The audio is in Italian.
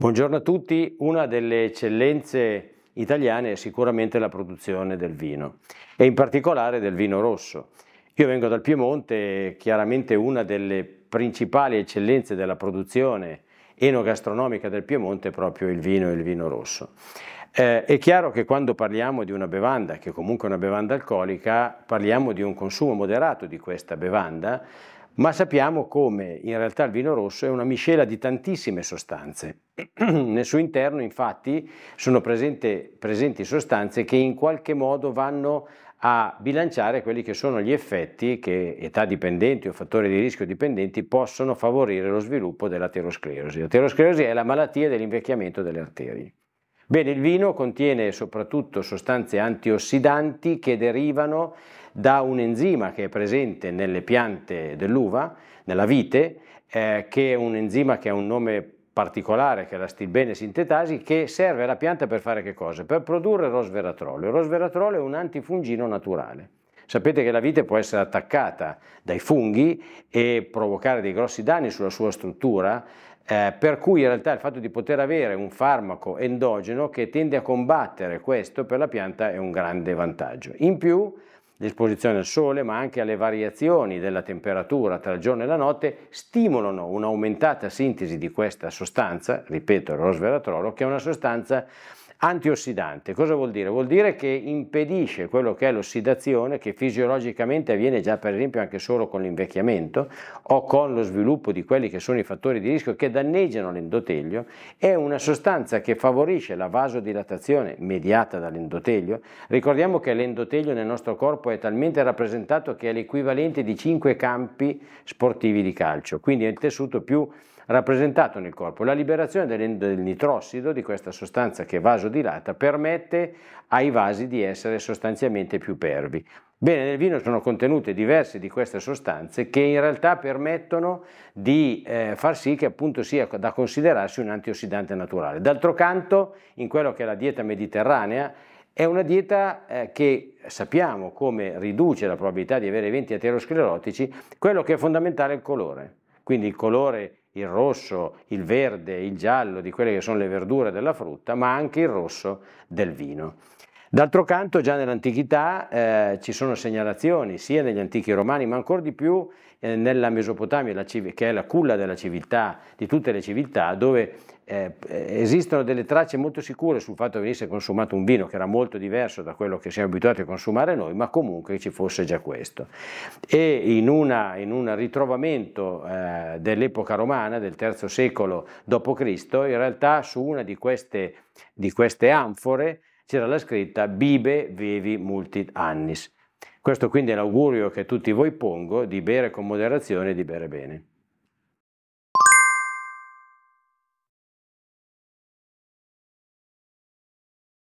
Buongiorno a tutti, una delle eccellenze italiane è sicuramente la produzione del vino e in particolare del vino rosso. Io vengo dal Piemonte, chiaramente una delle principali eccellenze della produzione enogastronomica del Piemonte è proprio il vino e il vino rosso. Eh, è chiaro che quando parliamo di una bevanda, che comunque è una bevanda alcolica, parliamo di un consumo moderato di questa bevanda, ma sappiamo come in realtà il vino rosso è una miscela di tantissime sostanze. Nel suo interno infatti sono presente, presenti sostanze che in qualche modo vanno a bilanciare quelli che sono gli effetti che età dipendenti o fattori di rischio dipendenti possono favorire lo sviluppo dell'aterosclerosi. L'aterosclerosi è la malattia dell'invecchiamento delle arterie. Bene, il vino contiene soprattutto sostanze antiossidanti che derivano da un enzima che è presente nelle piante dell'uva, nella vite, eh, che è un enzima che ha un nome particolare, che è la stilbene sintetasi, che serve alla pianta per fare che cosa? Per produrre rosveratrolo. Il rosveratrolo è un antifungino naturale. Sapete che la vite può essere attaccata dai funghi e provocare dei grossi danni sulla sua struttura, eh, per cui in realtà il fatto di poter avere un farmaco endogeno che tende a combattere questo per la pianta è un grande vantaggio. In più l'esposizione al sole ma anche alle variazioni della temperatura tra il giorno e la notte stimolano un'aumentata sintesi di questa sostanza, ripeto il rosveratrolo, che è una sostanza Antiossidante, cosa vuol dire? Vuol dire che impedisce quello che è l'ossidazione che fisiologicamente avviene già per esempio anche solo con l'invecchiamento o con lo sviluppo di quelli che sono i fattori di rischio che danneggiano l'endotelio, è una sostanza che favorisce la vasodilatazione mediata dall'endotelio. Ricordiamo che l'endotelio nel nostro corpo è talmente rappresentato che è l'equivalente di cinque campi sportivi di calcio, quindi è il tessuto più rappresentato nel corpo. La liberazione del nitrossido, di questa sostanza che è vasodilatazione, vasodilata permette ai vasi di essere sostanzialmente più pervi. Bene, nel vino sono contenute diverse di queste sostanze che in realtà permettono di eh, far sì che appunto sia da considerarsi un antiossidante naturale. D'altro canto, in quello che è la dieta mediterranea, è una dieta eh, che sappiamo come riduce la probabilità di avere eventi aterosclerotici, quello che è fondamentale è il colore. Quindi il colore il rosso, il verde, il giallo di quelle che sono le verdure della frutta, ma anche il rosso del vino. D'altro canto già nell'antichità eh, ci sono segnalazioni sia negli antichi romani ma ancora di più eh, nella Mesopotamia civ- che è la culla della civiltà, di tutte le civiltà, dove eh, esistono delle tracce molto sicure sul fatto che venisse consumato un vino che era molto diverso da quello che siamo abituati a consumare noi, ma comunque ci fosse già questo. E in, una, in un ritrovamento eh, dell'epoca romana, del III secolo d.C., in realtà su una di queste, di queste anfore, c'era la scritta Bibe vivi multi annis. Questo quindi è l'augurio che tutti voi pongo di bere con moderazione e di bere bene.